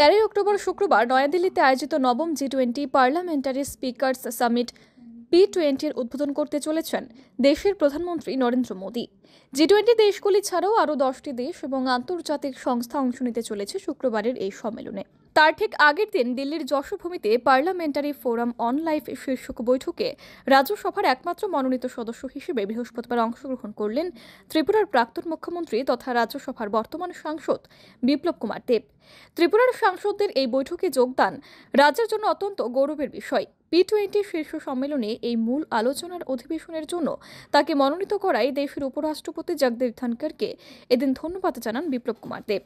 তেরোই অক্টোবর শুক্রবার নয়াদিল্লিতে আয়োজিত নবম G twenty parliamentary speakers summit P টোয়েন্টির উদ্বোধন করতে চলেছেন দেশের প্রধানমন্ত্রী নরেন্দ্র মোদী জি টোয়েন্টি দেশগুলি ছাড়াও আরও দশটি দেশ এবং আন্তর্জাতিক সংস্থা অংশ নিতে চলেছে শুক্রবারের এই সম্মেলনে তার ঠিক আগের দিন দিল্লির যশোভূমিতে পার্লামেন্টারি ফোরাম অন লাইফ শীর্ষক বৈঠকে রাজ্যসভার একমাত্র মনোনীত সদস্য হিসেবে বৃহস্পতিবার অংশগ্রহণ করলেন ত্রিপুরার প্রাক্তন মুখ্যমন্ত্রী তথা রাজ্যসভার বর্তমান সাংসদ বিপ্লব কুমার দেব ত্রিপুরার সাংসদদের এই বৈঠকে যোগদান রাজ্যের জন্য অত্যন্ত গৌরবের বিষয় পি টোয়েন্টি শীর্ষ সম্মেলনে এই মূল আলোচনার অধিবেশনের জন্য তাকে মনোনীত করায় দেশের উপরাষ্ট্রপতি জগদীপ ধনকরকে এদিন ধন্যবাদ জানান বিপ্লব কুমার দেব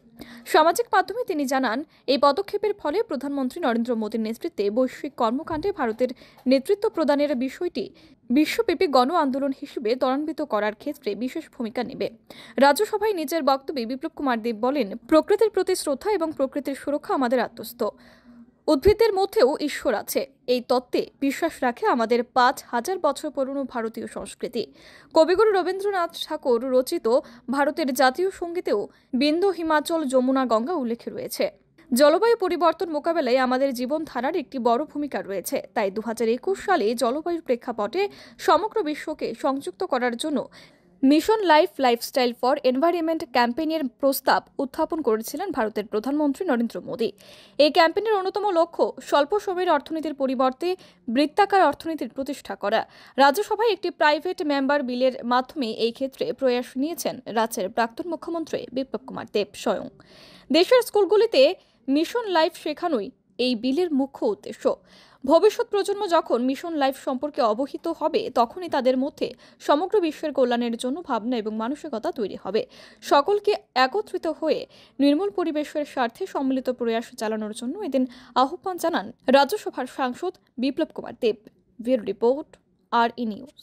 সামাজিক মাধ্যমে তিনি জানান এই পদক্ষেপের ফলে প্রধানমন্ত্রী নরেন্দ্র মোদীর নেতৃত্বে বৈশ্বিক কর্মকাণ্ডে ভারতের নেতৃত্ব প্রদানের বিষয়টি বিশ্বব্যাপী গণ আন্দোলন হিসেবে ত্বরান্বিত করার ক্ষেত্রে বিশেষ ভূমিকা নেবে রাজ্যসভায় নিজের বক্তব্যে বিপ্লব কুমার দেব বলেন প্রকৃতির প্রতি শ্রদ্ধা এবং প্রকৃতির সুরক্ষা আমাদের আত্মস্থ উদ্ভিদদের মধ্যেও ঈশ্বর আছে এই তত্ত্বে বিশ্বাস রাখে আমাদের পাঁচ হাজার বছর পুরনো ভারতীয় সংস্কৃতি কবিগুরু রবীন্দ্রনাথ ঠাকুর রচিত ভারতের জাতীয় সঙ্গীতেও বিন্দু হিমাচল যমুনা গঙ্গা উল্লেখ রয়েছে জলবায়ু পরিবর্তন মোকাবেলায় আমাদের জীবন ধারার একটি বড় ভূমিকা রয়েছে তাই দু সালে জলবায়ুর প্রেক্ষাপটে সমগ্র বিশ্বকে সংযুক্ত করার জন্য mission life lifestyle for environment ক্যাম্পেইনের প্রস্তাব উত্থাপন করেছিলেন ভারতের প্রধানমন্ত্রী নরেন্দ্র মোদী এই ক্যাম্পেইনের অন্যতম লক্ষ্য স্বল্প সময়ের অর্থনীতির পরিবর্তে বৃত্তাকার অর্থনীতির প্রতিষ্ঠা করা রাজ্যসভায় একটি প্রাইভেট মেম্বার বিলের মাধ্যমে এই ক্ষেত্রে প্রয়াস নিয়েছেন রাজ্যের প্রাক্তন মুখ্যমন্ত্রী বিপ্লব কুমার দেব স্বয়ং দেশের স্কুলগুলিতে মিশন লাইফ শেখানোই এই বিলের মুখ্য উদ্দেশ্য ভবিষ্যৎ প্রজন্ম যখন মিশন লাইফ সম্পর্কে অবহিত হবে তখনই তাদের মধ্যে সমগ্র বিশ্বের কল্যাণের জন্য ভাবনা এবং মানসিকতা তৈরি হবে সকলকে একত্রিত হয়ে নির্মূল পরিবেশের স্বার্থে সম্মিলিত প্রয়াস চালানোর জন্য এদিন আহ্বান জানান রাজ্যসভার সাংসদ বিপ্লব কুমার দেব ভির রিপোর্ট আর ই নিউজ